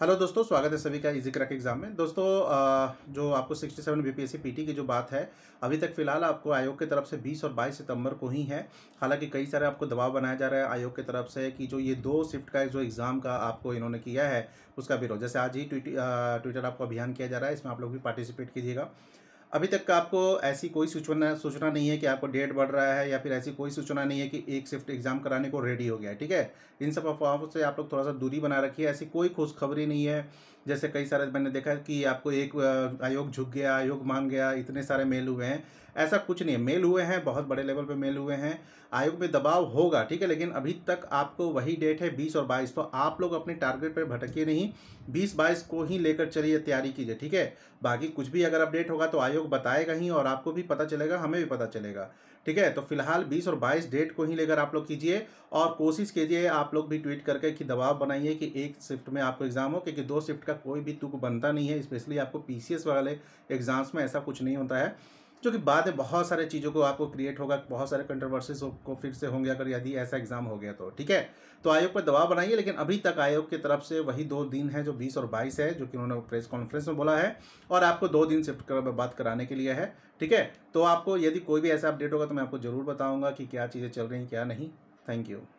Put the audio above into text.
hello दोस्तों स्वागत है सभी का इजी क्रैक एग्जाम में दोस्तों जो आपको 67 सेवन बीपीएससी पीटी की जो बात है अभी तक फिलहाल आपको आयोग की तरफ से 20 और 22 सितंबर को ही है हालांकि कई सारे आपको दबाव बनाया जा रहा है आयोग की तरफ से कि जो ये दो शिफ्ट का जो एग्ज़ाम का आपको इन्होंने किया है उसका विरोध जैसे आज ही ट्विटर आपको अभियान किया जा रहा है इसमें आप लोग भी पार्टिसिपेट कीजिएगा अभी तक आपको ऐसी कोई सूचना सूचना नहीं है कि आपको डेट बढ़ रहा है या फिर ऐसी कोई सूचना नहीं है कि एक शिफ्ट एग्ज़ाम कराने को रेडी हो गया है ठीक है इन सब अफवाहों से आप लोग थोड़ा सा दूरी बना रखिए ऐसी कोई खुशखबरी नहीं है जैसे कई सारे मैंने देखा कि आपको एक आयोग झुक गया आयोग मांग गया इतने सारे मेल हुए हैं ऐसा कुछ नहीं है मेल हुए हैं बहुत बड़े लेवल पे मेल हुए हैं आयोग में दबाव होगा ठीक है लेकिन अभी तक आपको वही डेट है बीस और बाईस तो आप लोग अपने टारगेट पर भटकिए नहीं बीस बाईस को ही लेकर चलिए तैयारी कीजिए ठीक है बाकी कुछ भी अगर अपडेट होगा तो आयोग आयोग बताएगा ही और आपको भी पता चलेगा हमें भी पता चलेगा ठीक है तो फिलहाल 20 और 22 डेट को ही लेकर आप लोग कीजिए और कोशिश कीजिए आप लोग भी ट्वीट करके कि दबाव बनाइए कि एक शिफ्ट में आपको एग्ज़ाम हो क्योंकि दो शिफ्ट का कोई भी तुक बनता नहीं है स्पेशली आपको पी वाले एग्ज़ाम्स में ऐसा कुछ नहीं होता है जो कि बाद में बहुत सारे चीज़ों को आपको क्रिएट होगा बहुत सारे कंट्रोवर्सीज को फिर से होंगे अगर यदि ऐसा एग्जाम हो गया तो ठीक है तो आयोग पर दबाव बनाइए लेकिन अभी तक आयोग की तरफ से वही दो दिन है जो बीस और बाईस है जो कि उन्होंने प्रेस कॉन्फ्रेंस में बोला है और आपको दो दिन शिफ्ट कर बात कराने के लिए है ठीक है तो आपको यदि कोई भी ऐसा अपडेट होगा तो मैं आपको ज़रूर बताऊँगा कि क्या चीज़ें चल रही हैं क्या नहीं थैंक यू